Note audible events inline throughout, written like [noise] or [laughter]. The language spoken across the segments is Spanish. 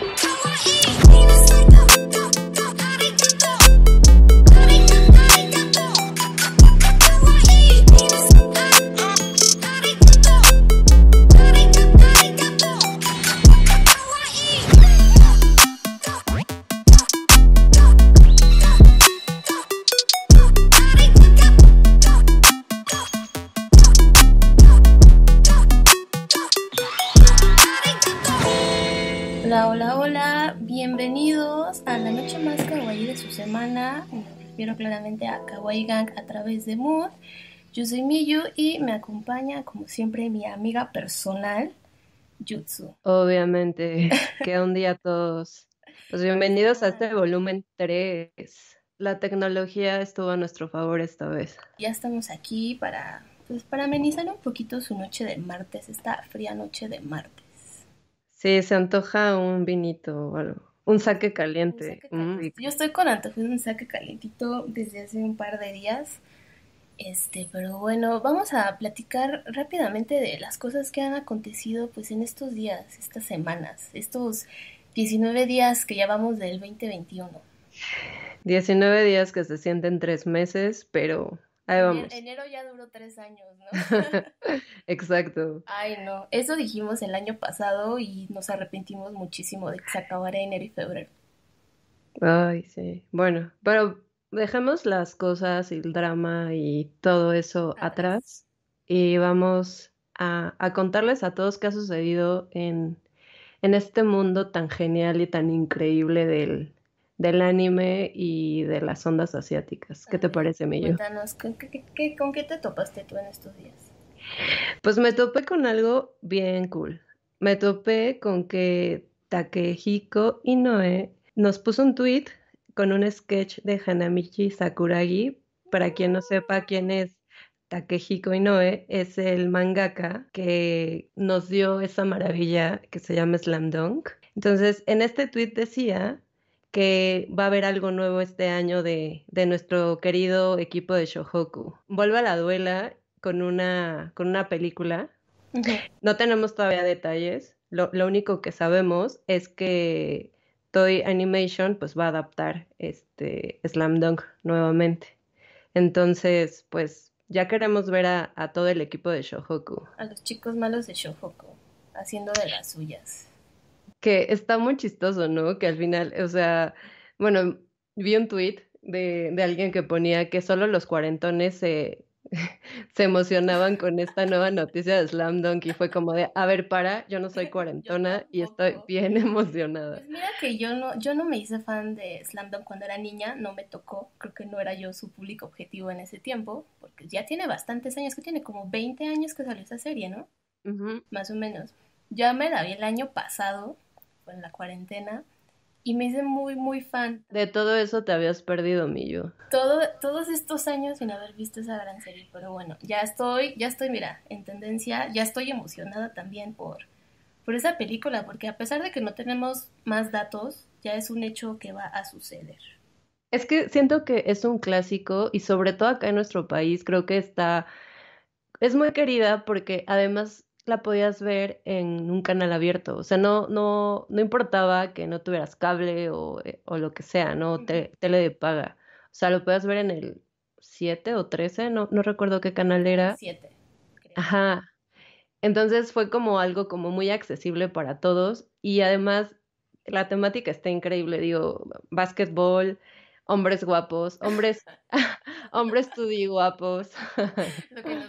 Thank you. a Kawaii Gang a través de Mood. Yo soy Miyu y me acompaña, como siempre, mi amiga personal, Jutsu. Obviamente, que un día a todos. Pues bienvenidos a este volumen 3. La tecnología estuvo a nuestro favor esta vez. Ya estamos aquí para, pues, para amenizar un poquito su noche de martes, esta fría noche de martes. Sí, se antoja un vinito o algo. Un saque mm. caliente. Yo estoy con antojos de un saque calientito desde hace un par de días. Este, pero bueno, vamos a platicar rápidamente de las cosas que han acontecido pues en estos días, estas semanas, estos 19 días que ya vamos del 2021. 19 días que se sienten tres meses, pero Enero ya duró tres años, ¿no? [laughs] Exacto. Ay, no. Eso dijimos el año pasado y nos arrepentimos muchísimo de que se acabara enero y febrero. Ay, sí. Bueno, pero dejemos las cosas y el drama y todo eso atrás, y vamos a, a, contarles a todos qué ha sucedido en, en este mundo tan genial y tan increíble del, del anime y de las ondas asiáticas. ¿Qué te parece, Millo? Cuéntanos, ¿con qué, te topaste tú en estos días? Pues me topé con algo bien cool. Me topé con que Takehiko Inoue nos puso un tweet con un sketch de Hanamichi Sakuragi. Para quien no sepa mm. quién es Takehiko Inoue, es el mangaka que nos dio esa maravilla que se llama Slam Dunk. Entonces, en este tweet decía que va a haber algo nuevo este año de, nuestro querido equipo de Shohoku. Vuelve a la duela con una, con una película. No tenemos todavía detalles. Lo, único que sabemos es que Toy Animation pues va a adaptar este Slam Dunk nuevamente. Entonces, pues ya queremos ver a, a todo el equipo de Shohoku. A los chicos malos de Shohoku haciendo de las suyas que está muy chistoso, ¿no? Que al final, o sea, bueno, vi un tweet de, de alguien que ponía que solo los cuarentones [laughs] se, emocionaban con esta nueva noticia de Slam Dunk y fue como de, a ver, para, yo no soy cuarentona y estoy bien [laughs] emocionada. Pues mira que yo no, yo no me hice fan de Slam Dunk cuando era niña, no me tocó, creo que no era yo su público objetivo en ese tiempo, porque ya tiene bastantes años, que tiene como 20 años que salió esa serie, ¿no? Más o menos. Ya me la vi el año pasado, en la cuarentena y me hice muy, muy fan. De todo eso te habías perdido, Millo. Todo, todos estos años sin haber visto esa gran serie, pero bueno, ya estoy, ya estoy, mira, en tendencia, ya estoy emocionada también por, por esa película, porque a pesar de que no tenemos más datos, ya es un hecho que va a suceder. Es que siento que es un clásico y sobre todo acá en nuestro país creo que está, es muy querida porque además la podías ver en un canal abierto. O sea, no, no, no importaba que no tuvieras cable o, eh, lo que sea, ¿no? Te, tele de paga. O sea, lo podías ver en el 7 o 13, no, no recuerdo qué canal era. 7. Ajá. Entonces fue como algo como muy accesible para todos y además la temática está increíble, digo, básquetbol, hombres guapos, hombres, [laughs] [laughs] hombres 2D guapos. que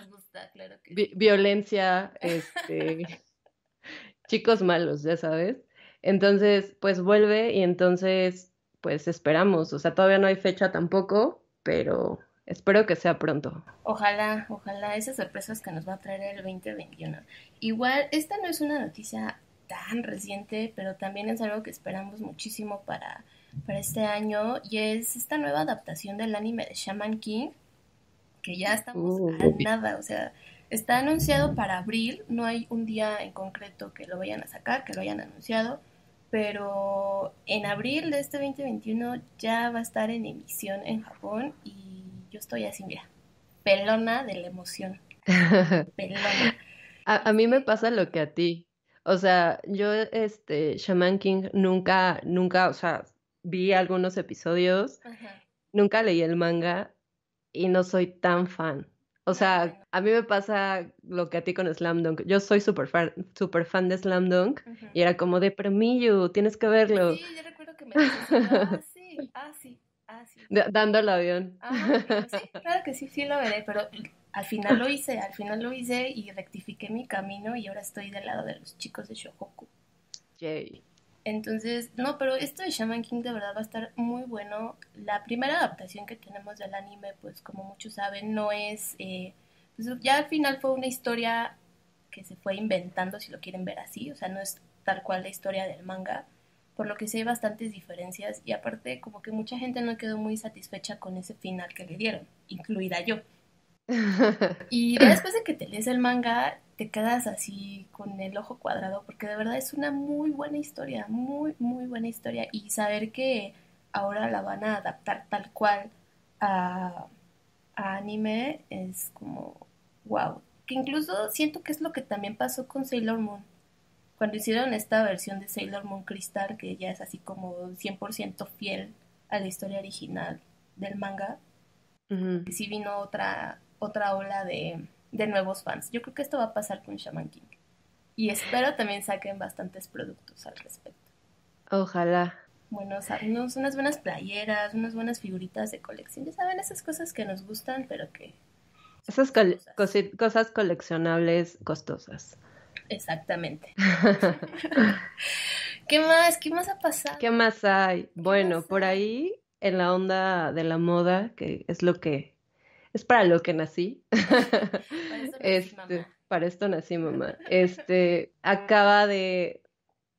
Violencia, este, [laughs] chicos malos, ya sabes. Entonces, pues vuelve y entonces, pues esperamos. O sea, todavía no hay fecha tampoco, pero espero que sea pronto. Ojalá, ojalá, esas sorpresas que nos va a traer el 2021. Igual, esta no es una noticia tan reciente, pero también es algo que esperamos muchísimo para, para este año y es esta nueva adaptación del anime de Shaman King que ya estamos a nada, o sea, está anunciado para abril, no hay un día en concreto que lo vayan a sacar, que lo hayan anunciado, pero en abril de este 2021 ya va a estar en emisión en Japón y yo estoy así, mira, pelona de la emoción. [laughs] pelona. a, mí me pasa lo que a ti. O sea, yo, este, Shaman King nunca, nunca, o sea, vi algunos episodios, nunca leí el manga, y no soy tan fan. O sea, a mí me pasa lo que a ti con Slam Dunk. Yo soy súper fan, super fan de Slam Dunk y era como de, pero tienes que verlo. Sí, yo recuerdo que me dices, ah, [laughs] ah, sí, ah, sí, sí. dando el avión. Ah, sí, [laughs] claro que sí, sí lo veré, pero al final lo hice, al final lo hice y rectifiqué mi camino y ahora estoy del lado de los chicos de Shokoku. Yay. Entonces, no, pero esto de Shaman King de verdad va a estar muy bueno. La primera adaptación que tenemos del anime, pues como muchos saben, no es... Eh, pues, ya al final fue una historia que se fue inventando, si lo quieren ver así, o sea, no es tal cual la historia del manga, por lo que sí hay bastantes diferencias y aparte como que mucha gente no quedó muy satisfecha con ese final que le dieron, incluida yo. [laughs] y después de que te lees el manga, te quedas así con el ojo cuadrado, porque de verdad es una muy buena historia, muy, muy buena historia. Y saber que ahora la van a adaptar tal cual a, anime es como, wow. Que incluso siento que es lo que también pasó con Sailor Moon. Cuando hicieron esta versión de Sailor Moon Crystal, que ya es así como 100% fiel a la historia original del manga, y sí vino otra, otra ola de de nuevos fans. Yo creo que esto va a pasar con Shaman King. Y espero también saquen bastantes productos al respecto. Ojalá. Bueno, unas buenas playeras, unas buenas figuritas de colección. Ya saben, esas cosas que nos gustan, pero que... Esas cosas. coleccionables costosas. Exactamente. [laughs] ¿Qué más? ¿Qué más ha pasado? ¿Qué más hay? bueno, por ahí, en la onda de la moda, que es lo que es para lo que nací. [laughs] este, Para esto nací, mamá. [laughs] Este, acaba de,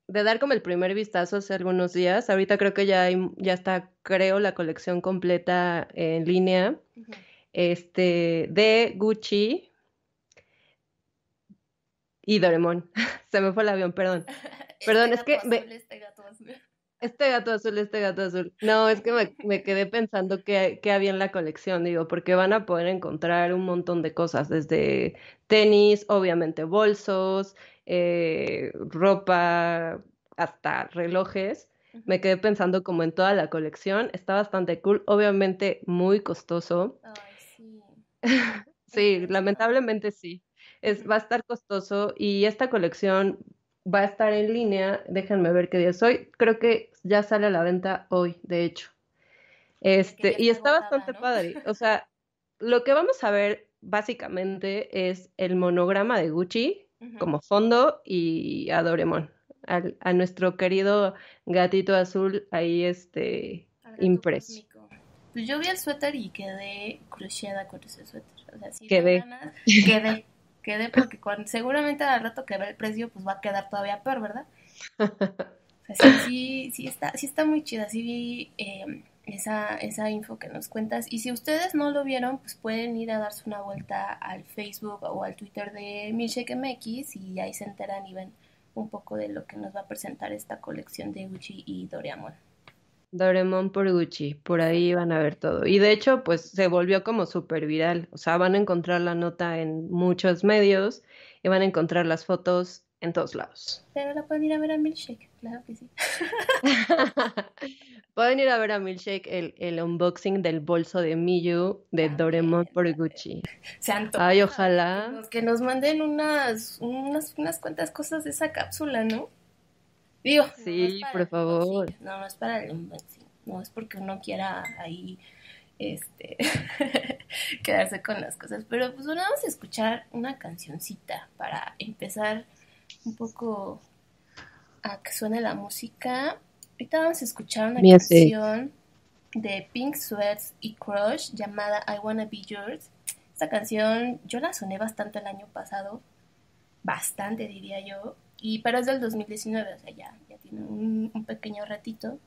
dar como el primer vistazo hace algunos días. Ahorita creo que ya, hay, ya está, creo, la colección completa en línea. Este, de Gucci y Doremon. [laughs] Se me fue el avión, perdón. Perdón, este es que este gato azul, este gato azul. No, es que me, quedé pensando qué, había en la colección, digo, porque van a poder encontrar un montón de cosas, desde tenis, obviamente bolsos, eh, ropa, hasta relojes. Me quedé pensando como en toda la colección, está bastante cool, obviamente muy costoso. Ay, sí. [laughs] lamentablemente sí. va a estar costoso y esta colección va a estar en línea, déjenme ver qué día es hoy, creo que ya sale a la venta hoy, de hecho. Este, y está bastante padre. O sea, lo que vamos a ver básicamente es el monograma de Gucci como fondo y a Doremon, a nuestro querido gatito azul ahí este impreso. Pues yo vi el suéter y quedé cruciada con ese suéter. O sea, quedé. [laughs] quede porque cuando, seguramente al rato que ve el precio pues va a quedar todavía peor, ¿verdad? [laughs] O sí, sí, está, sí está muy chida, sí vi em, esa, esa info que nos cuentas. Y si ustedes no lo vieron, pues pueden ir a darse una vuelta al Facebook o al Twitter de Milkshake MX y ahí se enteran y ven un poco de lo que nos va a presentar esta colección de Gucci y Doreamon. Doremont por Gucci, por ahí van a ver todo. Y de hecho, pues se volvió como súper viral. O sea, van a encontrar la nota en muchos medios y van a encontrar las fotos en todos lados. Pero la pueden ir a ver a Milkshake, claro que sí. [laughs] pueden ir a ver a Milkshake el, unboxing del bolso de Miyu de Doremont por Gucci. Se Ay, ojalá. Que nos manden unas, unas, unas cuantas cosas de esa cápsula, ¿no? Digo, sí, por favor. no, no es para el No es porque uno quiera ahí este, [laughs] quedarse con las cosas. Pero pues bueno, vamos a escuchar una cancioncita para empezar un poco a que suene la música. Ahorita vamos a escuchar una canción de Pink Sweats y Crush llamada I Wanna Be Yours. Esta canción yo la soné bastante el año pasado, bastante diría yo, y, pero es del 2019, o sea, ya, tiene un, pequeño ratito.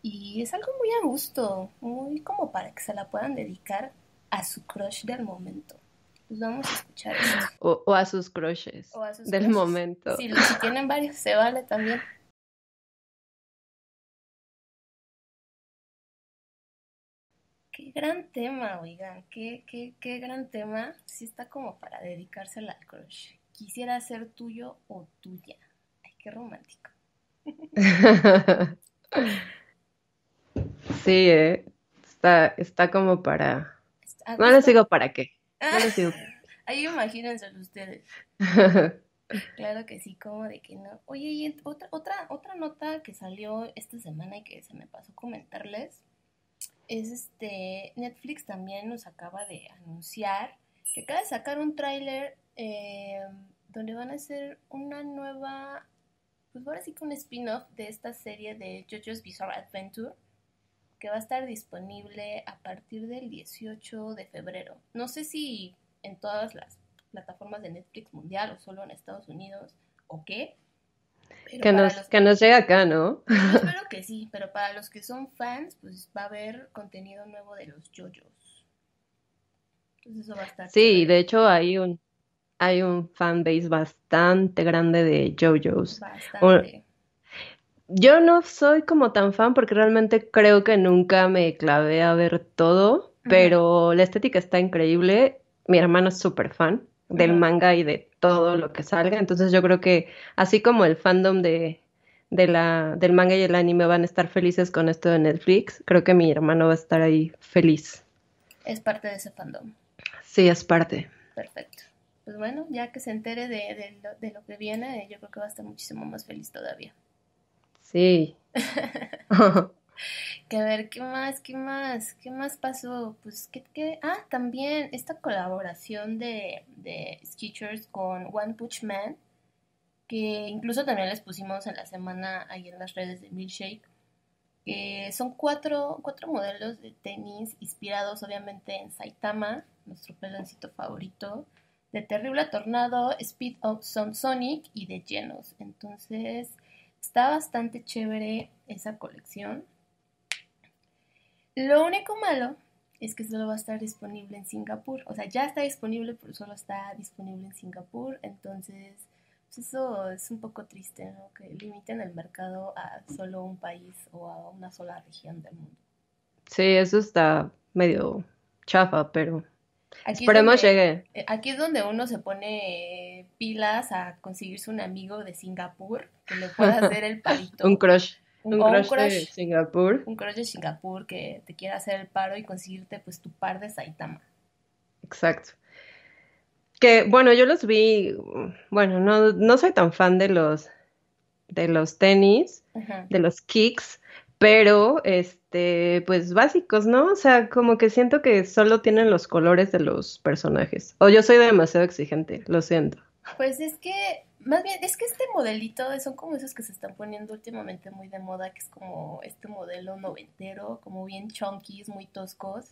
Y es algo muy a gusto, muy como para que se la puedan dedicar a su crush del momento. Los pues vamos a escuchar O, a sus crushes del momento. si tienen varios, se vale también. Qué gran tema, oigan, qué, qué, qué gran tema. Sí está como para dedicársela al crush quisiera ser tuyo o tuya. Ay, qué romántico. [laughs] sí, eh. está, como para... no les digo para qué. [laughs] Ahí imagínense ustedes. [laughs] Claro que sí, como de que no. Oye, y otra, otra, otra nota que salió esta semana y que se me pasó comentarles es este, Netflix también nos acaba de anunciar que acaba de sacar un tráiler eh, donde van a hacer una nueva, pues ahora sí que un spin-off de esta serie de JoJo's Bizarre Adventure, que va a estar disponible a partir del 18 de febrero. No sé si en todas las plataformas de Netflix mundial o solo en Estados Unidos o qué. Que nos, que llegue acá, ¿no? [laughs] espero que sí, pero para los que son fans, pues va a haber contenido nuevo de los JoJo's. Entonces eso va a estar. Sí, de hecho hay un, hay un fanbase bastante grande de JoJo's. Bastante. yo no soy como tan fan porque realmente creo que nunca me clavé a ver todo, pero la estética está increíble. Mi hermano es súper fan del manga y de todo lo que salga, entonces yo creo que así como el fandom de, del manga y el anime van a estar felices con esto de Netflix, creo que mi hermano va a estar ahí feliz. Es parte de ese fandom. Sí, es parte. Perfecto pues bueno, ya que se entere de, lo, que viene, yo creo que va a estar muchísimo más feliz todavía. Sí. [laughs] que a ver, ¿qué más? ¿Qué más? ¿Qué más pasó? Pues, ¿qué? Ah, también esta colaboración de, de Skechers con One Punch Man, que incluso también les pusimos en la semana ahí en las redes de Milkshake, que son cuatro, cuatro modelos de tenis inspirados obviamente en Saitama, nuestro peloncito favorito de Terrible Tornado, Speed of Sound Sonic y de Genos. Entonces, está bastante chévere esa colección. Lo único malo es que solo va a estar disponible en Singapur. O sea, ya está disponible, pero solo está disponible en Singapur. Entonces, pues eso es un poco triste, ¿no? Que limiten el mercado a solo un país o a una sola región del mundo. Sí, eso está medio chafa, pero Aquí es donde, eh, Aquí es donde uno se pone pilas a conseguirse un amigo de Singapur que le pueda [laughs] hacer el palito. un crush. Un, crush de Singapur. Un crush de Singapur que te quiera hacer el paro y conseguirte pues tu par de Saitama. Exacto. Que bueno, yo los vi, bueno, no, no soy tan fan de los de los tenis, de los kicks, pero este, pues básicos, ¿no? O sea, como que siento que solo tienen los colores de los personajes. O yo soy demasiado exigente, lo siento. Pues es que, más bien, es que este modelito son como esos que se están poniendo últimamente muy de moda, que es como este modelo noventero, como bien chunkies, muy toscos,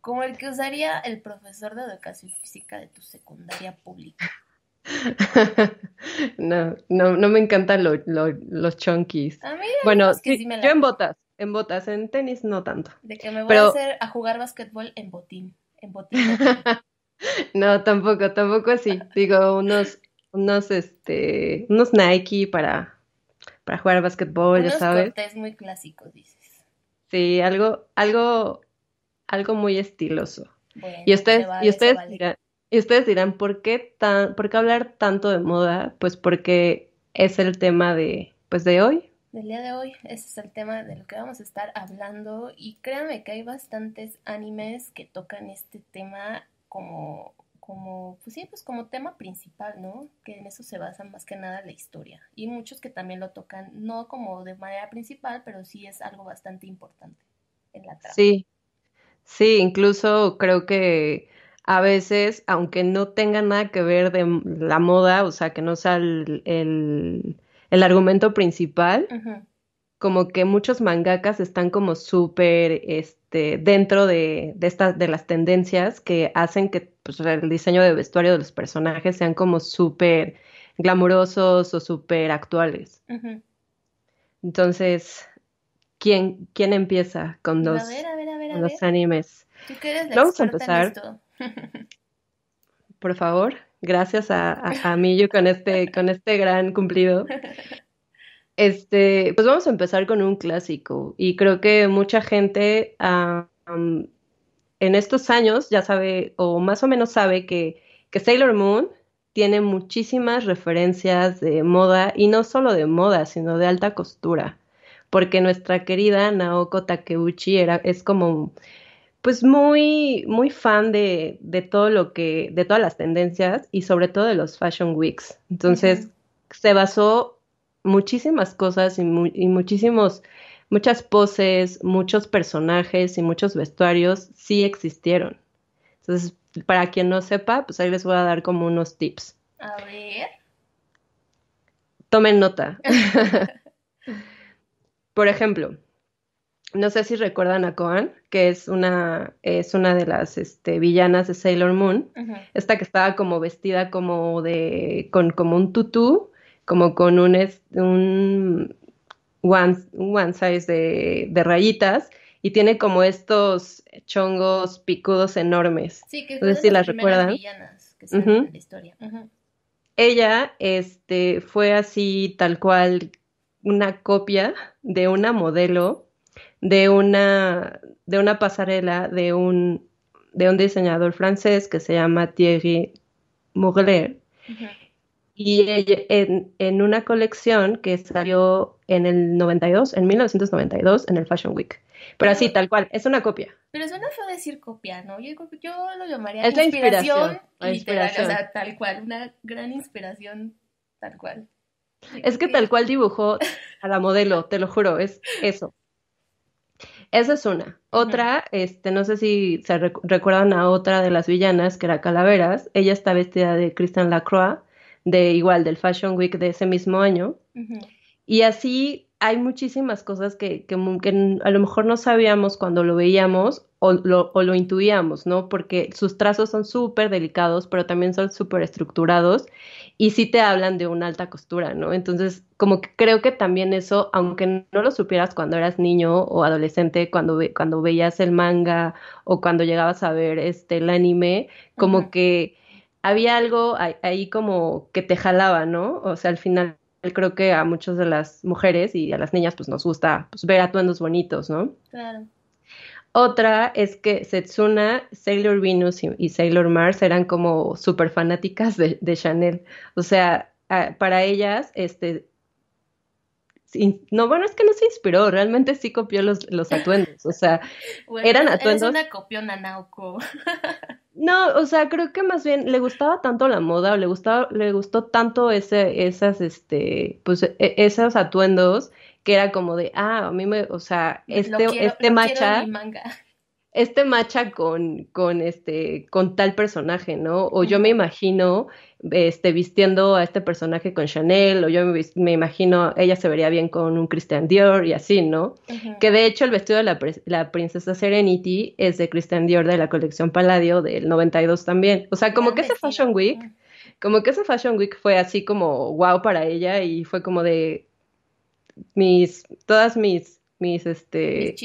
como el que usaría el profesor de educación física de tu secundaria pública. [laughs] no, no, no me encantan los chunkies. bueno, yo en botas, en botas, en tenis no tanto. De que me voy a hacer a jugar basquetbol en botín, en botín. [laughs] no, tampoco, tampoco así. Digo, unos, unos, este, unos Nike para, para jugar basquetbol, ya sabes. muy clásico, dices. Sí, algo, algo, algo muy estiloso. y ustedes, y ustedes y ustedes dirán, ¿por qué, tan, hablar tanto de moda? Pues porque es el tema de, pues de hoy. Del día de hoy, ese es el tema de lo que vamos a estar hablando. Y créanme que hay bastantes animes que tocan este tema como, como, pues sí, pues como tema principal, ¿no? Que en eso se basa más que nada la historia. Y muchos que también lo tocan, no como de manera principal, pero sí es algo bastante importante en la trama. Sí, sí, incluso creo que a veces, aunque no tenga nada que ver de la moda, o sea, que no sea el, argumento principal, como que muchos mangakas están como súper este, dentro de, estas, de las tendencias que hacen que pues, el diseño de vestuario de los personajes sean como súper glamurosos o súper actuales. Entonces, ¿quién, empieza con los, los animes? Tú Vamos a empezar. esto. [laughs] Por favor, gracias a, a, con este, con este gran cumplido. Este, pues vamos a empezar con un clásico y creo que mucha gente en estos años ya sabe o más o menos sabe que, que Sailor Moon tiene muchísimas referencias de moda y no solo de moda, sino de alta costura, porque nuestra querida Naoko Takeuchi es como pues muy, muy fan de, todo lo que, de todas las tendencias y sobre todo de los Fashion Weeks. Entonces, se basó muchísimas cosas y, muchísimos, muchas poses, muchos personajes y muchos vestuarios sí existieron. Entonces, para quien no sepa, pues ahí les voy a dar como unos tips. A ver. Tomen nota. [laughs] Por ejemplo, no sé si recuerdan a Coan que es una, es una de las este, villanas de Sailor Moon, esta que estaba como vestida como de, con como un tutú, como con un, un one, size de, rayitas, y tiene como estos chongos picudos enormes. Sí, que es si las recuerdan. Villanas que la historia. Ella este, fue así tal cual una copia de una modelo de una, de una pasarela de un, de un diseñador francés que se llama Thierry Mugler. Y en, en, una colección que salió en el 92, en 1992, en el Fashion Week. Pero, así, tal cual, es una copia. Pero suena feo decir copia, ¿no? Yo, lo llamaría es inspiración, la inspiración, inspiración. o sea, tal cual, una gran inspiración, tal cual. Es que tal cual dibujó a la modelo, te lo juro, es eso. Esa es una. Otra, este, no sé si se recuerdan a otra de las villanas, que era Calaveras. Ella está vestida de Christian Lacroix, de igual del Fashion Week de ese mismo año. Y así hay muchísimas cosas que, a lo mejor no sabíamos cuando lo veíamos o lo, intuíamos, ¿no? Porque sus trazos son súper delicados, pero también son súper estructurados y sí te hablan de una alta costura, ¿no? Entonces, como que creo que también eso, aunque no lo supieras cuando eras niño o adolescente, cuando, cuando veías el manga o cuando llegabas a ver este, el anime, como que había algo ahí como que te jalaba, ¿no? O sea, al final creo que a muchas de las mujeres y a las niñas pues nos gusta pues, ver atuendos bonitos, ¿no? Claro. Otra es que Setsuna, Sailor Venus y, Sailor Mars eran como súper fanáticas de, Chanel. O sea, para ellas, este, no, bueno, es que no se inspiró, realmente sí copió los, los atuendos, o sea, [laughs] eran atuendos. una copiona [laughs] no, o sea, creo que más bien le gustaba tanto la moda, o le gustaba, le gustó tanto ese, esas, este, pues, e, esos atuendos que era como de, ah, a mí me, o sea, este, este macha, manga este macha con, con, este, con tal personaje, ¿no? O yo me imagino este, vistiendo a este personaje con Chanel, o yo me, imagino ella se vería bien con un Christian Dior y así, ¿no? Que de hecho el vestido de la, princesa Serenity es de Christian Dior de la colección Palladio del 92 también. O sea, como que ese Fashion Week, como que ese Fashion Week fue así como wow para ella y fue como de mis, todas mis mis este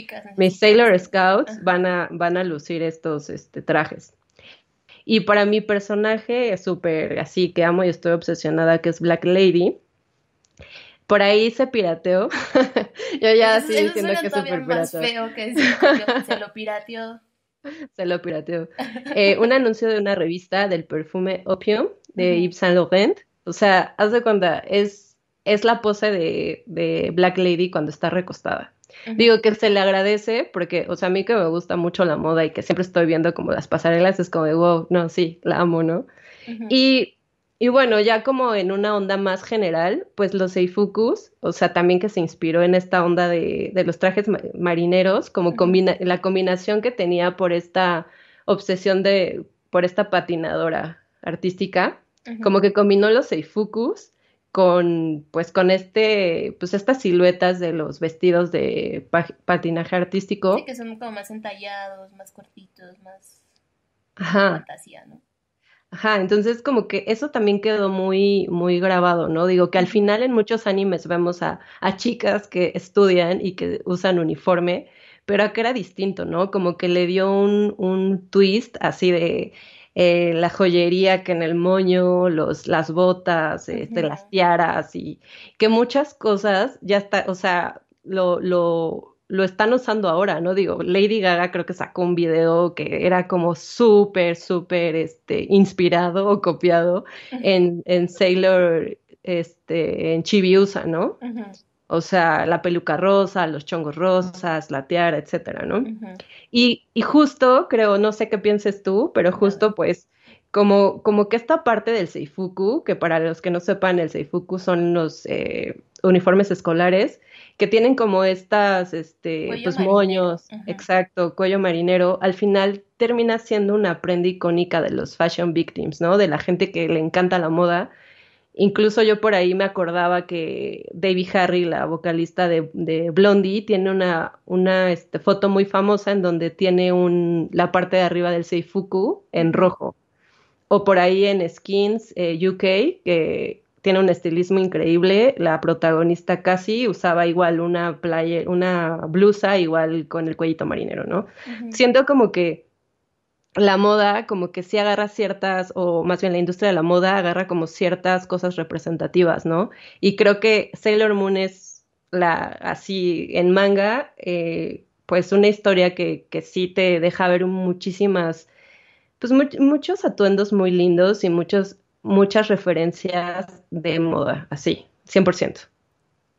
Sailor Scouts van a van a lucir estos este, trajes. Y para mi personaje súper así que amo y estoy obsesionada que es Black Lady. Por ahí se pirateó. [laughs] yo ya así diciendo que es más feo que se, [laughs] se lo pirateó. Se lo pirateó. [laughs] Eh, un anuncio de una revista del perfume Opium de Yves Saint Laurent. O sea, haz de cuenta, es, es la pose de Black Lady cuando está recostada. Digo que se le agradece porque, o sea, a mí que me gusta mucho la moda y que siempre estoy viendo como las pasarelas, es como de, wow, no, sí, la amo, ¿no? Y y bueno, ya como en una onda más general, pues los Seifukus, o sea, también que se inspiró en esta onda de, de los trajes marineros, como la combinación que tenía por esta obsesión de, por esta patinadora artística, como que combinó los Seifukus con pues con este pues estas siluetas de los vestidos de patinaje artístico sí, que son como más entallados más cortitos más ajá fantasía no ajá entonces como que eso también quedó muy muy grabado no digo que al final en muchos animes vemos a, a chicas que estudian y que usan uniforme pero que era distinto no como que le dio un un twist así de eh, la joyería que en el moño, los, las botas, este, las tiaras y que muchas cosas ya está, o sea, lo, lo, están usando ahora, ¿no? Digo, Lady Gaga creo que sacó un video que era como súper, súper este, inspirado o copiado en, Sailor, este, en Chibiusa, ¿no? O sea, la peluca rosa, los chongos rosas, la tiara, etcétera, ¿no? y, justo, creo, no sé qué pienses tú, pero justo, pues, como, como que esta parte del Seifuku, que para los que no sepan, el Seifuku son los eh, uniformes escolares que tienen como estas, este, pues, moños, exacto, cuello marinero, al final termina siendo una prenda icónica de los fashion victims, ¿no? De la gente que le encanta la moda Incluso yo por ahí me acordaba que David Harry, la vocalista de, Blondie, tiene una, una este, foto muy famosa en donde tiene un, la parte de arriba del Seifuku en rojo. O por ahí en Skins eh, UK, que tiene un estilismo increíble, la protagonista casi usaba igual una, una blusa igual con el cuellito marinero, ¿no? Siento como que la moda como que sí agarra ciertas, o más bien la industria de la moda agarra como ciertas cosas representativas, ¿no? Y creo que Sailor Moon es la, así en manga, eh, pues una historia que, que, sí te deja ver muchísimas, pues muchos atuendos muy lindos y muchos, muchas referencias de moda, así, 100%.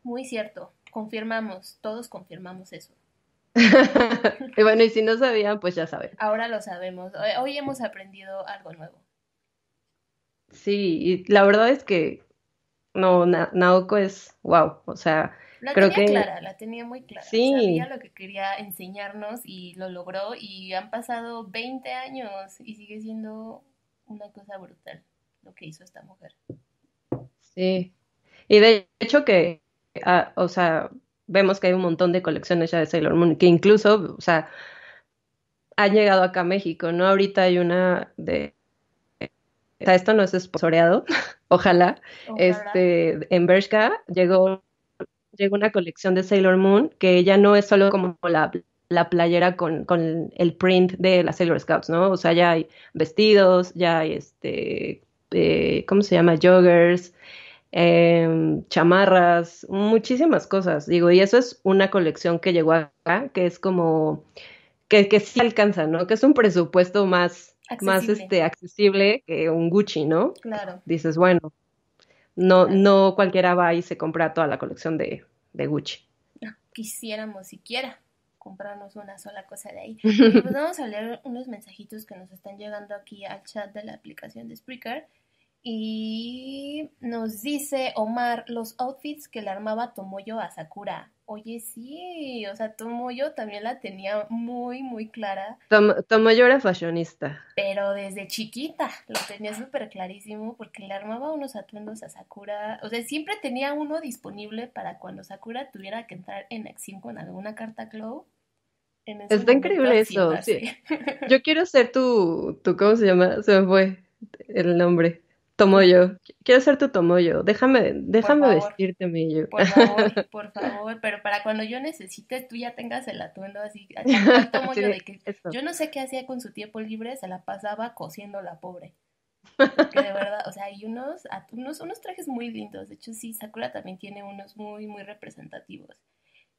Muy cierto, confirmamos, todos confirmamos eso. [laughs] y bueno, y si no sabían, pues ya saben. Ahora lo sabemos. Hoy hemos aprendido algo nuevo. Sí, y la verdad es que no, Naoko es wow. O sea, la creo tenía que... clara, la tenía muy clara. Sí. Sabía lo que quería enseñarnos y lo logró. Y han pasado 20 años y sigue siendo una cosa brutal lo que hizo esta mujer. Sí. Y de hecho que, ah, o sea, vemos que hay un montón de colecciones ya de Sailor Moon, que incluso, o sea, han llegado acá a México, ¿no? Ahorita hay una de... Esto no es esponsoreado, [laughs] ojalá. Este, en Bershka llegó, llegó una colección de Sailor Moon que ya no es solo como la playera con, el print de las Sailor Scouts, ¿no? O sea, ya hay vestidos, ya hay este, eh, ¿cómo se llama? Joggers, Em, chamarras, muchísimas cosas. Digo, y eso es una colección que llegó acá, que es como que, que sí alcanza, ¿no? Que es un presupuesto más, accesible. más este, accesible que un Gucci, ¿no? Claro. Dices, bueno, no, no cualquiera va y se compra toda la colección de, de Gucci. No ah, quisiéramos siquiera comprarnos una sola cosa de ahí. [laughs] pues vamos a leer unos mensajitos que nos están llegando aquí al chat de la aplicación de Spreaker. Y nos dice Omar, los outfits que le armaba Tomoyo a Sakura. Oye, sí, o sea, Tomoyo también la tenía muy, muy clara. Tomoyo era fashionista. Pero desde chiquita lo tenía súper clarísimo porque le armaba unos atuendos a Sakura. O sea, siempre tenía uno disponible para cuando Sakura tuviera que entrar en acción con alguna carta Glow. Está increíble eso. Yo quiero ser tu, tu, ¿cómo se llama? Se me fue el nombre. Tomoyo, quiero ser tu Tomoyo, déjame, déjame vestirte, yo. Por favor, [laughs] por favor, pero para cuando yo necesite, tú ya tengas el atuendo así, [laughs] Tomoyo de que yo no sé qué hacía con su tiempo libre, se la pasaba cosiendo la pobre. [laughs] Porque de verdad, o sea, hay unos, unos, trajes muy lindos, de hecho sí, Sakura también tiene unos muy, muy representativos.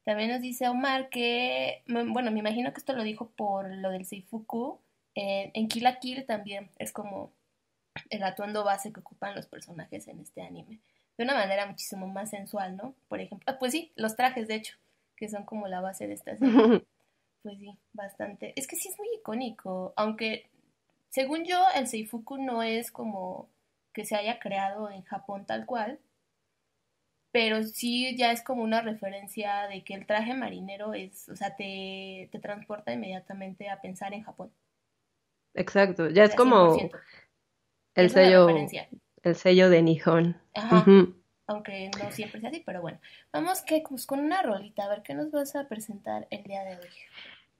También nos dice Omar que, bueno, me imagino que esto lo dijo por lo del Seifuku, eh, en Kill la también es como el atuendo base que ocupan los personajes en este anime. De una manera muchísimo más sensual, ¿no? Por ejemplo, ah, pues sí, los trajes, de hecho, que son como la base de esta serie. [laughs] Pues sí, bastante. Es que sí es muy icónico, aunque según yo el Seifuku no es como que se haya creado en Japón tal cual, pero sí ya es como una referencia de que el traje marinero es, o sea, te, te transporta inmediatamente a pensar en Japón. Exacto, ya es como el sello. El sello de Nihon. Aunque no siempre es así, pero bueno. Vamos que pues con una rolita, a ver qué nos vas a presentar el día de hoy.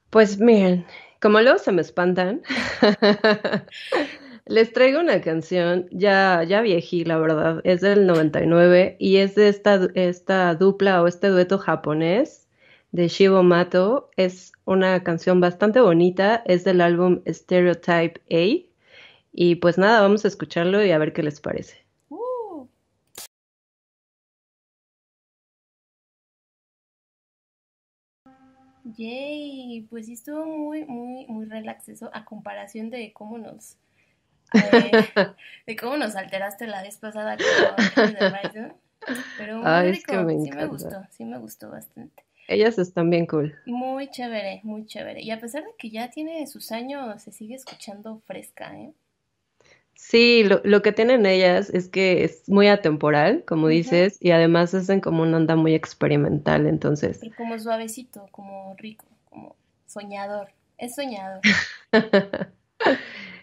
Pues miren, como luego se me espantan, [laughs] les traigo una canción ya, ya viejí, la verdad. Es del 99 y es de esta, esta dupla o este dueto japonés de Shibo Mato. Es una canción bastante bonita, es del álbum Stereotype A y pues nada, vamos a escucharlo y a ver qué les parece. Uh. Yay, pues sí estuvo muy, muy, muy relax eso a comparación de cómo nos [laughs] de cómo nos alteraste la vez pasada con Pero muy sí me gustó, sí me gustó bastante. Ellas están bien cool. Muy chévere, muy chévere. Y a pesar de que ya tiene sus años, se sigue escuchando fresca, ¿eh? Sí, lo, que tienen ellas es que es muy atemporal, como dices, y además hacen como una onda muy experimental, entonces. como suavecito, como rico, como soñador. Es soñador. [laughs]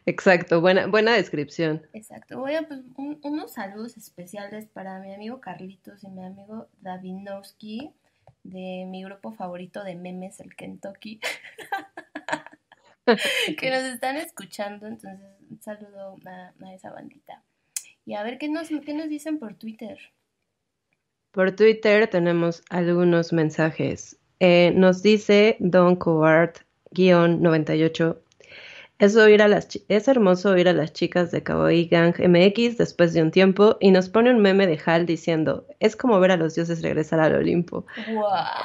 Exacto, buena, buena descripción. Exacto. a pues unos saludos especiales para mi amigo Carlitos y mi amigo Davinowski de mi grupo favorito de memes, el Kentucky. [laughs] [laughs] que nos están escuchando. Entonces, un saludo a, esa bandita. Y a ver qué nos, qué nos dicen por Twitter. Por Twitter tenemos algunos mensajes. Eh, nos dice Don Covart-98. Es, oír a las es hermoso oír a las chicas de Cowboy Gang MX después de un tiempo y nos pone un meme de Hal diciendo, es como ver a los dioses regresar al Olimpo.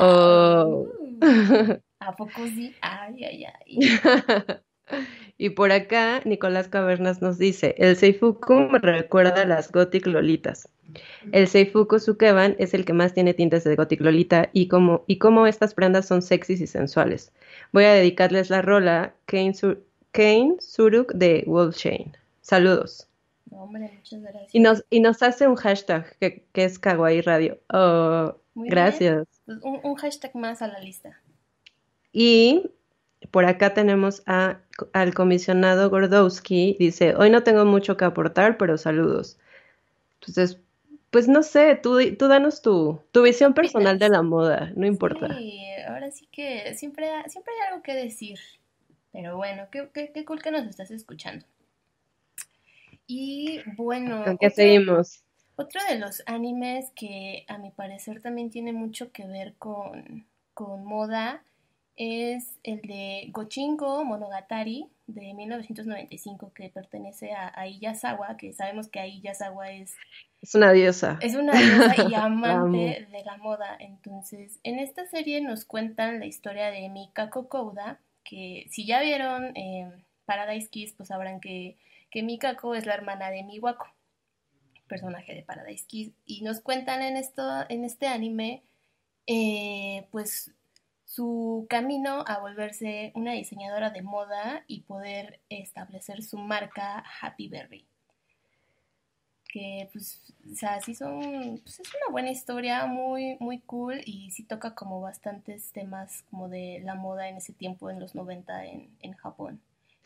Wow. [laughs] Ay, ay, ay. [laughs] y por acá, Nicolás Cavernas nos dice, el Seifuku me recuerda a las Gothic Lolitas. El Seifuku Sukeban es el que más tiene tintes de Gothic Lolita y como, y como estas prendas son sexys y sensuales. Voy a dedicarles la rola Kane, Kane Suruk de Wolf Chain. Saludos. Y nos, y nos hace un hashtag que, es Kawaii Radio. Oh, gracias. Pues un, hashtag más a la lista. Y por acá tenemos al comisionado Gordowski, dice, hoy no tengo mucho que aportar, pero saludos. Entonces, pues no sé, tú, tú danos tu, visión personal de la moda, no importa. Sí, ahora sí que siempre, siempre hay algo que decir, pero bueno, qué, qué, qué cool que nos estás escuchando. Y bueno... qué seguimos? Otro de los animes que a mi parecer también tiene mucho que ver con, con moda es el de Gochingo Monogatari de 1995 que pertenece a, a que sabemos que Iyazawa es... Es una diosa. Es una diosa y [laughs] amante de la moda. Entonces, en esta serie nos cuentan la historia de Mikako Kouda, que si ya vieron eh, Paradise Kiss, pues sabrán que, que Mikako es la hermana de Miwako, personaje de Paradise Kiss. Y nos cuentan en, esto, en este anime... Eh, pues su camino a volverse una diseñadora de moda y poder establecer su marca Happy Berry. Que pues, o sea, sí son, pues es una buena historia, muy, muy cool y sí toca como bastantes temas como de la moda en ese tiempo, en los 90 en, Japón.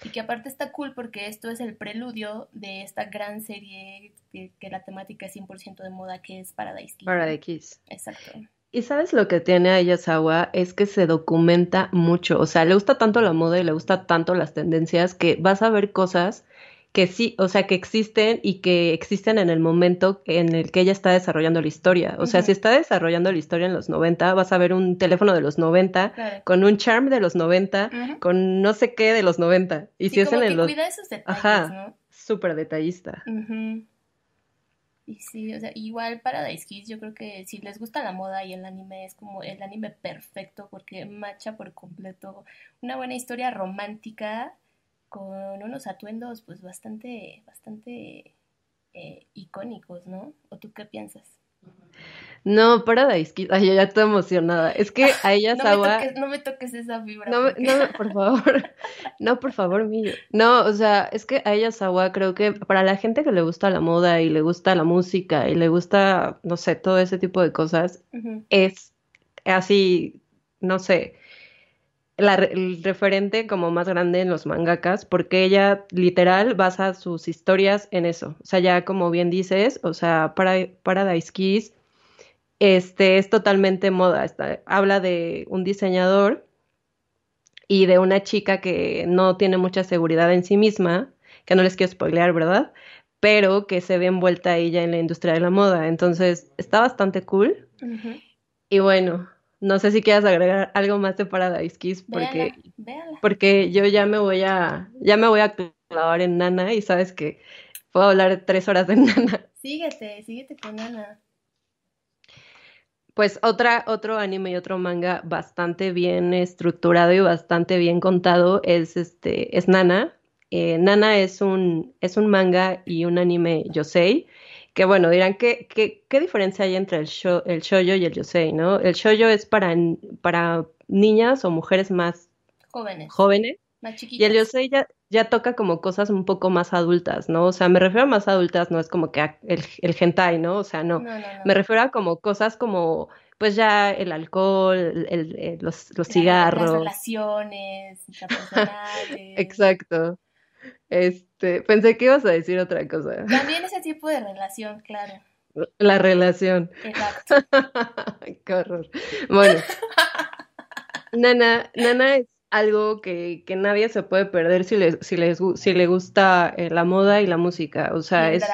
Y que aparte está cool porque esto es el preludio de esta gran serie que, la temática es 100% de moda que es Paradise Kiss. Paradise Kiss. Exacto. Y sabes lo que tiene a Sawa es que se documenta mucho, o sea, le gusta tanto la moda y le gusta tanto las tendencias que vas a ver cosas que sí, o sea, que existen y que existen en el momento en el que ella está desarrollando la historia. O sea, si está desarrollando la historia en los 90, vas a ver un teléfono de los 90, con un charm de los 90, con no sé qué de los 90. Y si es en el... Cuida esos detalles, Ajá, ¿no? súper detallista. Y sí, o sea, igual Paradise Kiss, yo creo que si les gusta la moda y el anime, es como el anime perfecto porque macha por completo una buena historia romántica con unos atuendos pues bastante, bastante eh, icónicos, ¿no? ¿O tú qué piensas? No, Paradise Kiss. Ay, ya estoy emocionada. Es que a ella [laughs] no no me toques esa fibra. No, por favor. [laughs] No, por favor, mío. No, o sea, es que a ella Sawa creo que para la gente que le gusta la moda y le gusta la música y le gusta, no sé, todo ese tipo de cosas, es así, no sé. La, el referente como más grande en los mangakas, porque ella literal basa sus historias en eso. O sea, ya como bien dices, o sea, para, Paradise Kiss, este, es totalmente moda. habla de un diseñador y de una chica que no tiene mucha seguridad en sí misma, que no les quiero spoilear, ¿verdad? Pero que se ve envuelta ella en la industria de la moda. Entonces, está bastante cool. Y bueno, no sé si quieras agregar algo más de Paradise Kiss porque, porque yo ya me voy a ya me voy a clavar en Nana y sabes que puedo hablar tres horas de [laughs] Nana. Síguete, síguete con Nana pues otra, otro anime y otro manga bastante bien estructurado y bastante bien contado es este, es Nana. Eh, Nana es un, es un manga y un anime yosei, que bueno, dirán, ¿qué, qué, qué diferencia hay entre el, show el shoujo y el yosei, no? El shoujo es para, para niñas o mujeres más jóvenes, jóvenes y el Yosei ya, ya toca como cosas un poco más adultas, ¿no? O sea, me refiero a más adultas, no es como que el, el hentai, ¿no? O sea, no. Me refiero a como cosas como pues ya el alcohol, el, eh, los, los cigarros. Las relaciones [laughs] Exacto. Este, pensé que ibas a decir otra cosa. También ese tipo de relación, claro. La relación. Exacto. [laughs] Qué horror. Bueno. [laughs] Nana, Nana es algo que, nadie se puede perder si si les, si le gusta eh, la moda y la música. O sea, y es,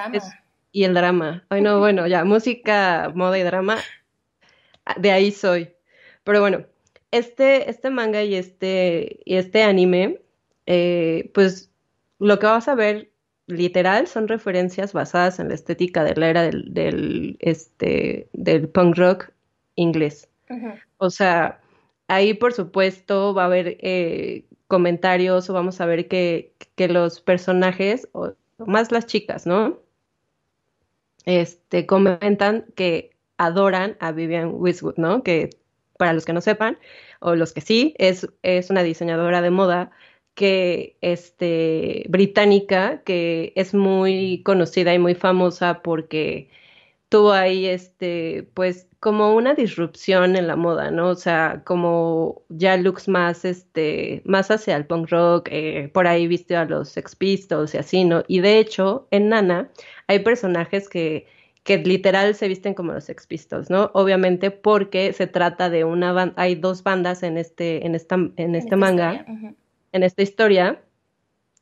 y el drama. Ay no, bueno, ya, música, moda y drama. De ahí soy. Pero bueno, este, este manga y este, y este anime, eh, pues lo que vas a ver literal son referencias basadas en la estética de la era del, este, del punk rock inglés. O sea, Ahí, por supuesto, va a haber eh, comentarios o vamos a ver que, los personajes, o más las chicas, ¿no? Este, comentan que adoran a Vivian Wiswood, ¿no? Que para los que no sepan, o los que sí, es, es una diseñadora de moda que este británica que es muy conocida y muy famosa porque tuvo ahí este pues como una disrupción en la moda, ¿no? O sea, como ya looks más, este, más hacia el punk rock, eh, por ahí viste a los expistos y así, ¿no? Y de hecho, en Nana hay personajes que, que literal se visten como los expistos, ¿no? Obviamente porque se trata de una banda, hay dos bandas en este, en esta, en este manga, en esta historia,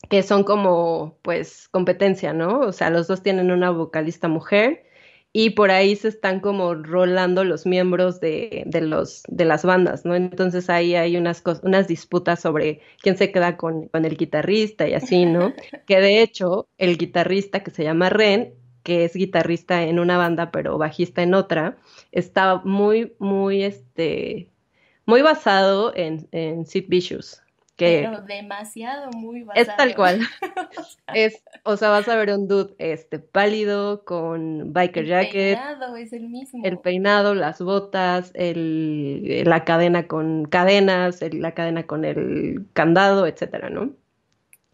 que son como, pues, competencia, ¿no? O sea, los dos tienen una vocalista mujer, y por ahí se están como rolando los miembros de, los, de las bandas, ¿no? Entonces ahí hay unas, unas disputas sobre quién se queda con, el guitarrista y así, ¿no? [laughs] que de hecho el guitarrista que se llama Ren que es guitarrista en una banda pero bajista en otra, está muy, muy, este, muy basado en, en Sid Vicious. Pero demasiado muy basado. Es tal cual. [laughs] es, o sea, vas a ver un dude este, pálido con biker jacket. El peinado es el mismo. El peinado, las botas, el, la cadena con cadenas, la cadena con el candado, etcétera, ¿no?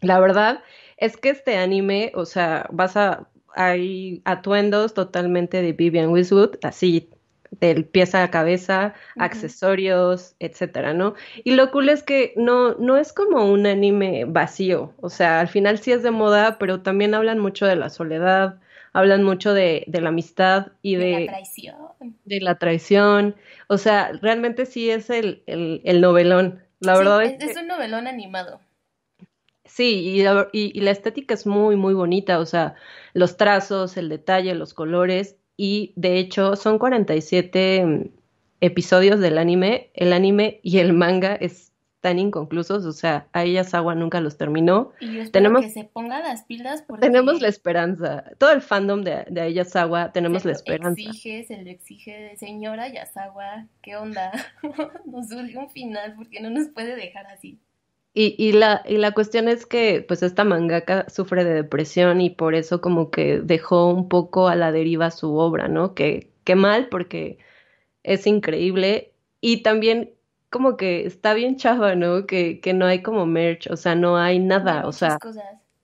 La verdad es que este anime, o sea, vas a. Hay atuendos totalmente de Vivian Westwood, así del pieza a cabeza, accesorios, etcétera, ¿no? Y lo cool es que no, no es como un anime vacío, o sea, al final sí es de moda, pero también hablan mucho de la soledad, hablan mucho de, la amistad y de, de, la traición. o sea, realmente sí es el, novelón, la verdad. Es, es, un novelón animado. Sí, y la, y la, estética es muy, muy bonita, o sea, los trazos, el detalle, los colores, y de hecho son 47 mm, episodios del anime. El anime y el manga están inconclusos, o sea, ellas agua nunca los terminó. Y tenemos que se ponga las pilas porque... Tenemos la esperanza. Todo el fandom de, de agua tenemos la esperanza. Exige, se lo exige, señora Yasawa, ¿qué onda? [laughs] nos surge un final porque no nos puede dejar así. Y, y, la, y la cuestión es que pues esta mangaka sufre de depresión y por eso como que dejó un poco a la deriva su obra, ¿no? Que, qué mal porque es increíble y también como que está bien chava, ¿no? Que, no hay como merch, o sea, no hay nada, o sea,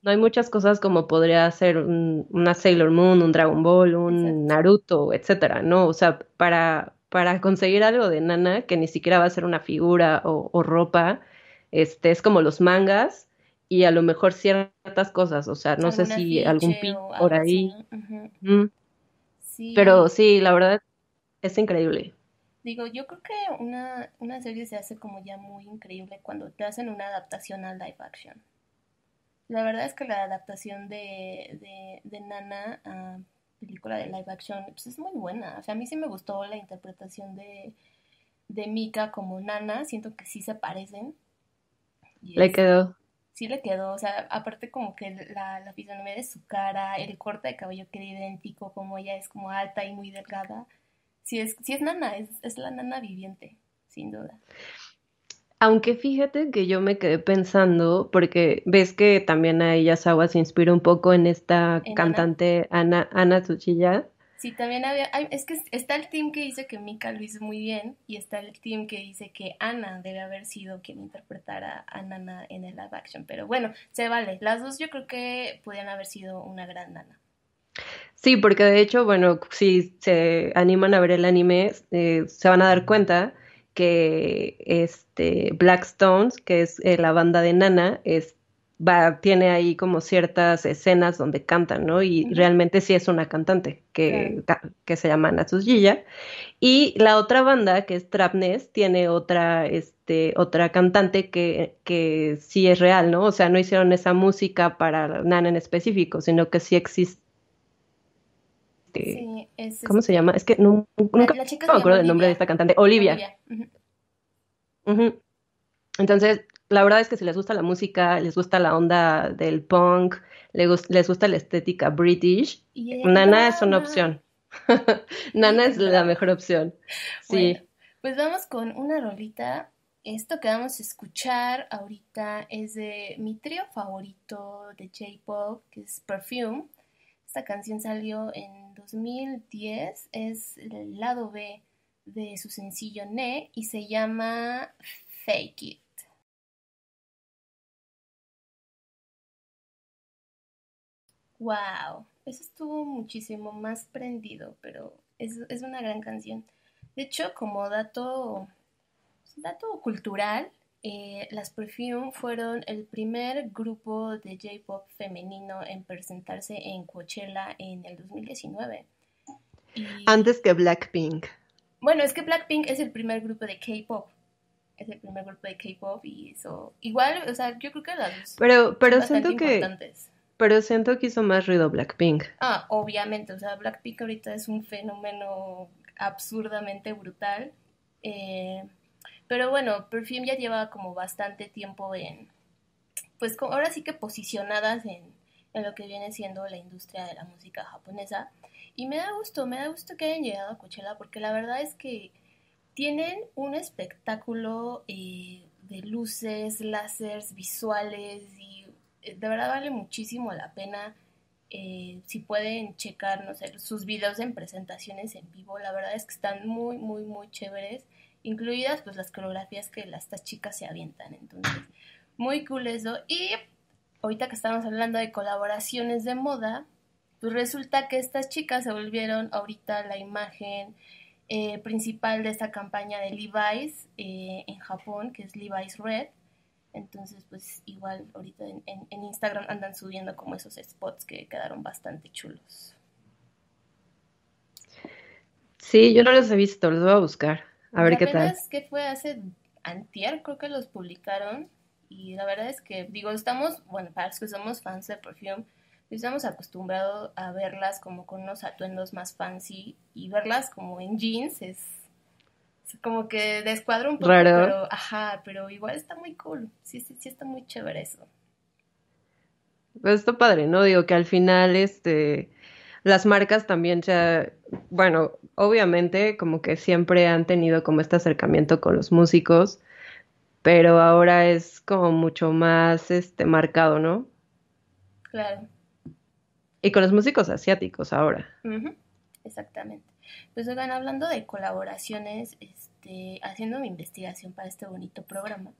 no hay muchas cosas como podría ser una Sailor Moon, un Dragon Ball, un Naruto, etcétera, ¿no? O sea, para, para conseguir algo de Nana, que ni siquiera va a ser una figura o ropa, este, es como los mangas y a lo mejor ciertas cosas, o sea, no sé si algún pin por ahí. Pero sí, la verdad es increíble. Digo, yo creo que una, una serie se hace como ya muy increíble cuando te hacen una adaptación al live action. La verdad es que la adaptación de, de, de Nana a película de live action pues es muy buena. O sea, a mí sí me gustó la interpretación de, de Mika como Nana. Siento que sí se parecen. Le quedó. Sí le quedó, o sea, aparte como que la, fisonomía de su cara, el corte de cabello queda idéntico, como ella es como alta y muy delgada. Sí es, es nana, es, la nana viviente, sin duda. Aunque fíjate que yo me quedé pensando, porque ves que también a ella Sawa se inspira un poco en esta cantante Ana, Ana Sí, también había, es que está el team que dice que Mika lo hizo muy bien y está el team que dice que Ana debe haber sido quien interpretara a Nana en el live action, pero bueno, se vale. Las dos yo creo que podían haber sido una gran Nana. Sí, porque de hecho, bueno, si se animan a ver el anime, eh, se van a dar cuenta que este Black Stones, que es eh, la banda de Nana, es tiene ahí como ciertas escenas donde cantan, ¿no? Y realmente sí es una cantante que, que se llama Natsujiya. Y la otra banda, que es Trapness, tiene otra, este, otra cantante que, que sí es real, ¿no? O sea, no hicieron esa música para Nana en específico, sino que sí existe ¿Cómo se este llama? Es que nunca, me acuerdo del nombre de esta cantante. Olivia. Entonces, la verdad es que si les gusta la música, les gusta la onda del punk, les, gusta la estética british, Nana es una opción. [laughs] Nana es la mejor opción. Sí. pues vamos con una rolita. Esto que vamos a escuchar ahorita es de mi trío favorito de J-Pop, que es Perfume. Esta canción salió en 2010, es el lado B de su sencillo Ne y se llama Fake It. Wow, eso estuvo muchísimo más prendido, pero es, una gran canción. De hecho, como dato, dato cultural, eh, las Perfume fueron el primer grupo de J-Pop femenino en presentarse en Coachella en el 2019. Antes que Blackpink. Bueno, es que Blackpink es el primer grupo de K-Pop. Es el primer grupo de K-Pop y eso... Igual, o sea, yo creo que las... Pero, pero siento que... Importantes pero siento que hizo más ruido Blackpink. Ah, obviamente, o sea, Blackpink ahorita es un fenómeno absurdamente brutal. Eh, pero bueno, Perfume ya lleva como bastante tiempo en, pues ahora sí que posicionadas en, lo que viene siendo la industria de la música japonesa. Y me da gusto, me da gusto que hayan llegado a Coachella porque la verdad es que tienen un espectáculo eh, de luces, láseres, visuales y eh, de verdad vale muchísimo la pena. Eh, si pueden checar, no sé, sus videos en presentaciones en vivo, la verdad es que están muy, muy, muy chéveres, incluidas pues las coreografías que las, estas chicas se avientan, entonces, muy cool eso. Y ahorita que estamos hablando de colaboraciones de moda, pues resulta que estas chicas se volvieron ahorita la imagen eh, principal de esta campaña de Levi's en Japón, que es Levi's Red. Entonces, pues igual ahorita en, Instagram andan subiendo como esos spots que quedaron bastante chulos. Sí, yo no los he visto, los voy a buscar. A ver qué tal. Es que fue hace antier, creo que los publicaron. Y la verdad es que, digo, estamos, bueno, para los que somos fans de Perfume, estamos acostumbrados a verlas como con unos atuendos más fancy y verlas como en jeans es como que descuadra un poco, pero ajá, pero igual está muy cool. Sí, sí, sí está muy chévere eso. Pues está padre, ¿no? Digo que al final, este, las marcas también ya, bueno, obviamente como que siempre han tenido como este acercamiento con los músicos, pero ahora es como mucho más, este, marcado, ¿no? Claro. Y con los músicos asiáticos ahora. Exactamente. Pues oigan, hablando de colaboraciones, este, haciendo mi investigación para este bonito programa,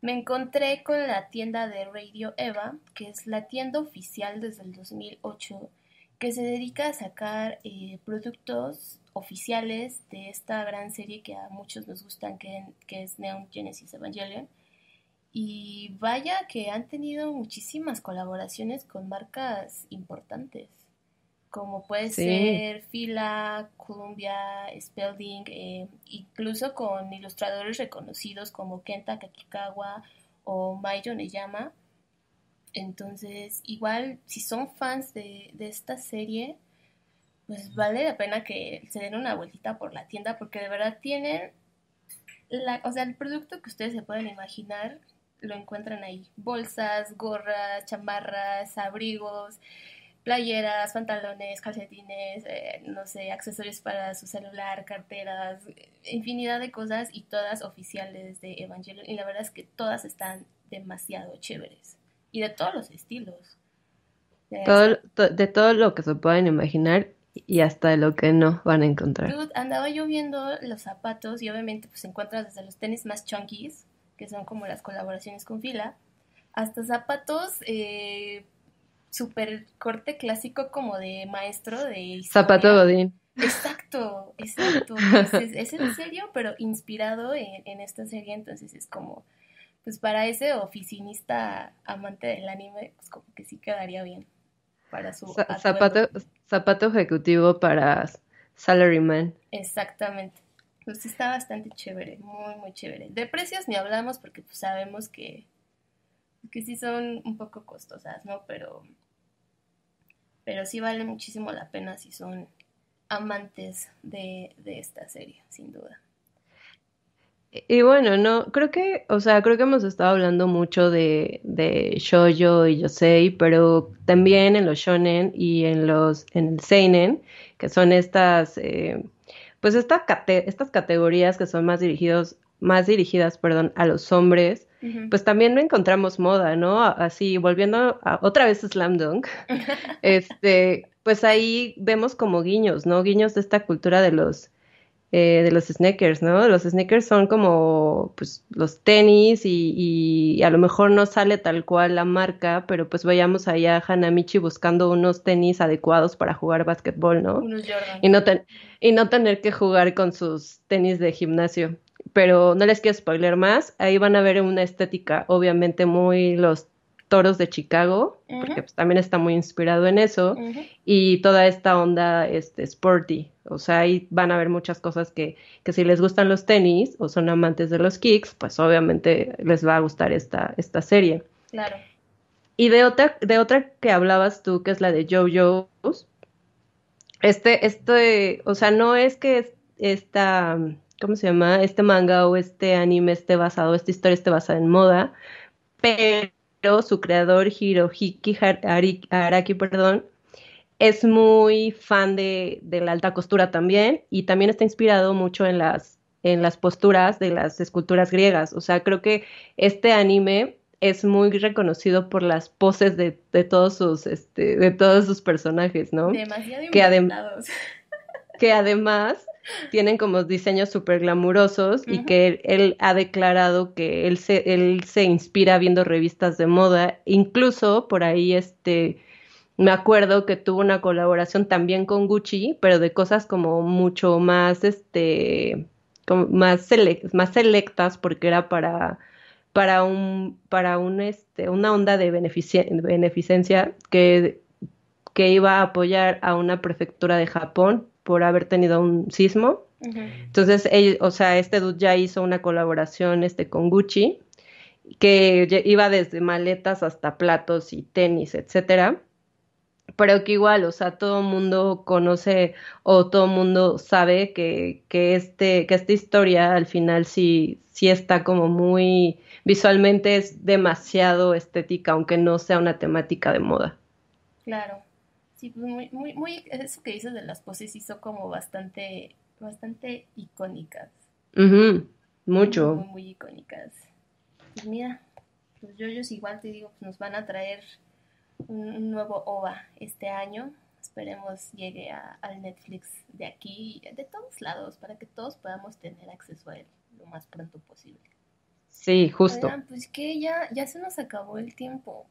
me encontré con la tienda de Radio Eva, que es la tienda oficial desde el 2008, que se dedica a sacar eh, productos oficiales de esta gran serie que a muchos nos gustan, que es Neon Genesis Evangelion. Y vaya que han tenido muchísimas colaboraciones con marcas importantes como puede ser Fila, Columbia, Spelling, eh, incluso con ilustradores reconocidos como Kenta Kakikawa o Mayo Neyama. Entonces, igual, si son fans de, esta serie, pues vale la pena que se den una vueltita por la tienda porque de verdad tienen, la, o sea, el producto que ustedes se pueden imaginar lo encuentran ahí. Bolsas, gorras, chamarras, abrigos, playeras, pantalones, calcetines, eh, no sé, accesorios para su celular, carteras, infinidad de cosas y todas oficiales de Evangelion. Y la verdad es que todas están demasiado chéveres y de todos los estilos. de todo lo que se pueden imaginar y hasta de lo que no van a encontrar. andaba yo viendo los zapatos y obviamente pues encuentras desde los tenis más chunkies, que son como las colaboraciones con fila, hasta zapatos eh, super corte clásico como de maestro de... Zapato Godín. Exacto, exacto. Es, en serio, pero inspirado en, esta serie, entonces es como, pues para ese oficinista amante del anime, pues como que sí quedaría bien para su... zapato, zapato ejecutivo para Salaryman. Exactamente. Pues está bastante chévere, muy, muy chévere. De precios ni hablamos porque pues, sabemos que, que sí son un poco costosas, ¿no? Pero pero sí vale muchísimo la pena si son amantes de, esta serie, sin duda. Y bueno, no, creo que, o sea, creo que hemos estado hablando mucho de, de y yosei, pero también en los shonen y en los, en el seinen, que son estas, eh, pues estas estas categorías que son más dirigidos más dirigidas, perdón, a los hombres, pues también no encontramos moda, ¿no? Así, volviendo a, otra vez Slam Dunk, [laughs] este, pues ahí vemos como guiños, ¿no? Guiños de esta cultura de los, eh, de los sneakers, ¿no? Los sneakers son como, pues, los tenis y, a lo mejor no sale tal cual la marca, pero pues vayamos allá a Hanamichi buscando unos tenis adecuados para jugar básquetbol, ¿no? y no tener que jugar con sus tenis de gimnasio pero no les quiero spoiler más. Ahí van a ver una estética, obviamente, muy los toros de Chicago, porque pues, también está muy inspirado en eso, y toda esta onda este, sporty. O sea, ahí van a ver muchas cosas que, que, si les gustan los tenis o son amantes de los kicks, pues obviamente les va a gustar esta, esta serie. Claro. Y de otra, de otra que hablabas tú, que es la de JoJo's, este, este, o sea, no es que esta ¿cómo se llama? Este manga o este anime esté basado, esta historia esté basada en moda, pero su creador Hirohiki Araki, perdón, es muy fan de, la alta costura también y también está inspirado mucho en las, posturas de las esculturas griegas. O sea, creo que este anime es muy reconocido por las poses de, este, todos sus personajes, ¿no? Demasiado que, [laughs] que además tienen como diseños súper glamurosos y que él, ha declarado que él se, él se inspira viendo revistas de moda. Incluso por ahí este, me acuerdo que tuvo una colaboración también con Gucci, pero de cosas como mucho más, este, más, más selectas porque era para para un para un este una onda de beneficencia, beneficencia que, que iba a apoyar a una prefectura de Japón por haber tenido un sismo. Entonces, o sea, este dude ya hizo una colaboración este, con Gucci, que iba desde maletas hasta platos y tenis, etcétera. Pero que igual, o sea, todo mundo conoce o todo el mundo sabe que, que, este, que esta historia al final sí, sí está como muy visualmente es demasiado estética, aunque no sea una temática de moda. Claro. Pues, muy, muy, eso que dices de las poses hizo como bastante, bastante icónicas. Mucho. Muy, icónicas. Pues mira, los pues yoyos igual te digo, pues nos van a traer un, nuevo OVA este año. Esperemos llegue a, al Netflix de aquí, de todos lados, para que todos podamos tener acceso a él lo más pronto posible. Sí, justo. pues que ya, ya se nos acabó el tiempo.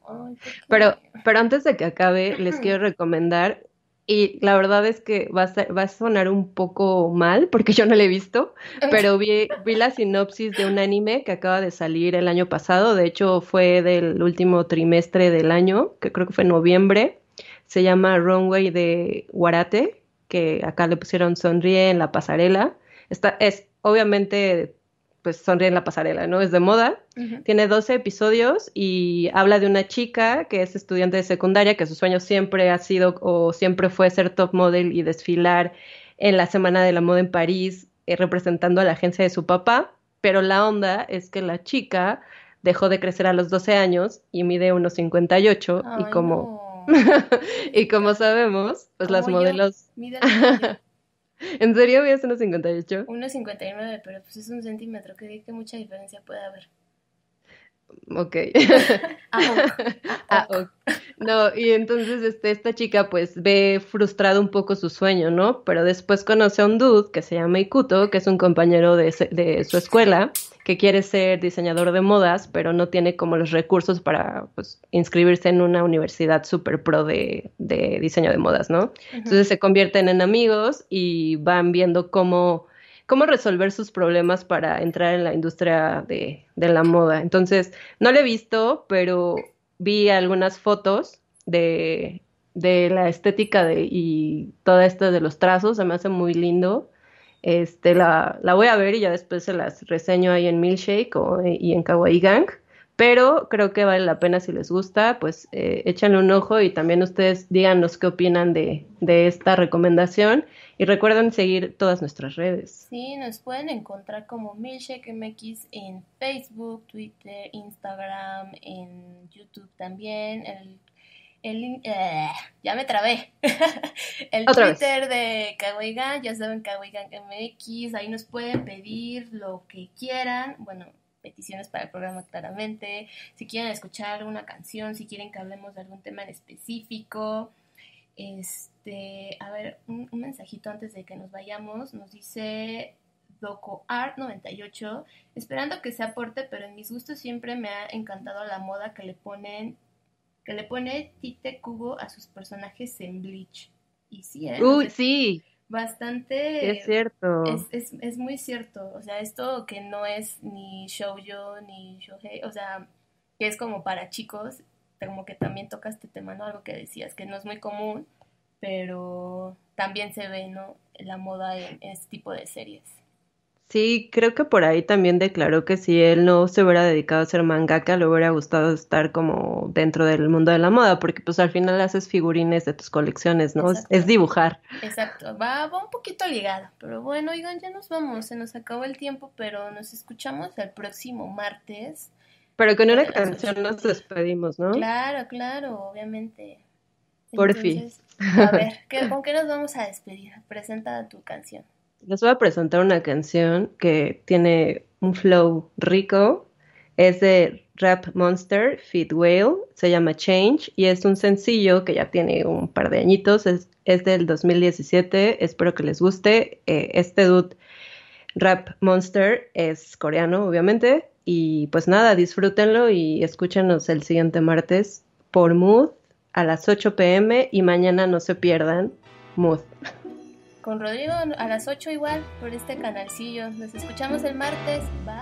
pero, pero antes de que acabe, les quiero recomendar, y la verdad es que va a, va a sonar un poco mal, porque yo no le he visto, [laughs] pero vi, vi la sinopsis de un anime que acaba de salir el año pasado, de hecho fue del último trimestre del año, que creo que fue noviembre, se llama Runway de Guarate, que acá le pusieron Sonríe en la pasarela. Esta es obviamente pues sonríe en la pasarela, ¿no? Es de moda. Tiene 12 episodios y habla de una chica que es estudiante de secundaria, que su sueño siempre ha sido o siempre fue ser top model y desfilar en la Semana de la Moda en París eh, representando a la agencia de su papá, pero la onda es que la chica dejó de crecer a los 12 años y mide unos 58 y como [laughs] y como sabemos, pues las modelos ¿En serio habías 1,58? 1,59, pero pues es un centímetro, que que mucha diferencia puede haber. Ok. ah, [laughs] ah No, y entonces este, esta chica pues ve frustrado un poco su sueño, ¿no? Pero después conoce a un dude que se llama Ikuto, que es un compañero de, de su escuela, que quiere ser diseñador de modas, pero no tiene como los recursos para pues, inscribirse en una universidad super pro de, diseño de modas, ¿no? Entonces se convierten en amigos y van viendo cómo, cómo resolver sus problemas para entrar en la industria de, la moda. Entonces, no lo he visto, pero vi algunas fotos de, de la estética de, y toda esto de los trazos, se me hace muy lindo. Este, la, voy a ver y ya después se las reseño ahí en Milkshake o, y en Kawaii Gang. Pero creo que vale la pena si les gusta, pues eh, échanle un ojo y también ustedes díganos qué opinan de, esta recomendación. Y recuerden seguir todas nuestras redes. Sí, nos pueden encontrar como Milkshake MX en Facebook, Twitter, Instagram, en YouTube también. El el, eh, ya me trabé. [laughs] el Twitter de Kawaigan, ya saben, Kawaigan MX, ahí nos pueden pedir lo que quieran. Bueno, peticiones para el programa claramente. Si quieren escuchar alguna canción, si quieren que hablemos de algún tema en específico. Este, a ver, un, un mensajito antes de que nos vayamos. Nos dice DocoArt98, esperando que se aporte, pero en mis gustos siempre me ha encantado la moda que le ponen que le pone Tite Cubo a sus personajes en Bleach. Y sí, ¿eh? Bastante. Es cierto. Es, muy cierto. O sea, esto que no es ni shoujo ni shohei, o sea, que es como para chicos, como que también toca este tema, ¿no? Algo que decías, que no es muy común, pero también se ve, ¿no? La moda en este tipo de series. Sí, creo que por ahí también declaró que si él no se hubiera dedicado a ser mangaka, le hubiera gustado estar como dentro del mundo de la moda, porque pues al final haces figurines de tus colecciones, ¿no? Es dibujar. Exacto, va, va un poquito ligado, pero bueno, ya nos vamos, se nos acabó el tiempo, pero nos escuchamos el próximo martes. Pero con una eh, canción nos despedimos, ¿no? Claro, claro, obviamente. Por fin. A ver, ¿con qué nos vamos a despedir? Presenta tu canción les voy a presentar una canción que tiene un flow rico. Es de Rap Monster, Feed Whale, se llama Change y es un sencillo que ya tiene un par de añitos, es, del 2017, espero que les guste. Eh, este dude, Rap Monster, es coreano, obviamente. Y pues nada, disfrútenlo y escúchenos el siguiente martes por Mood a las 8 pm y mañana no se pierdan Mood. [laughs] con Rodrigo a las 8 igual por este canalcillo. Nos escuchamos el martes. Bye.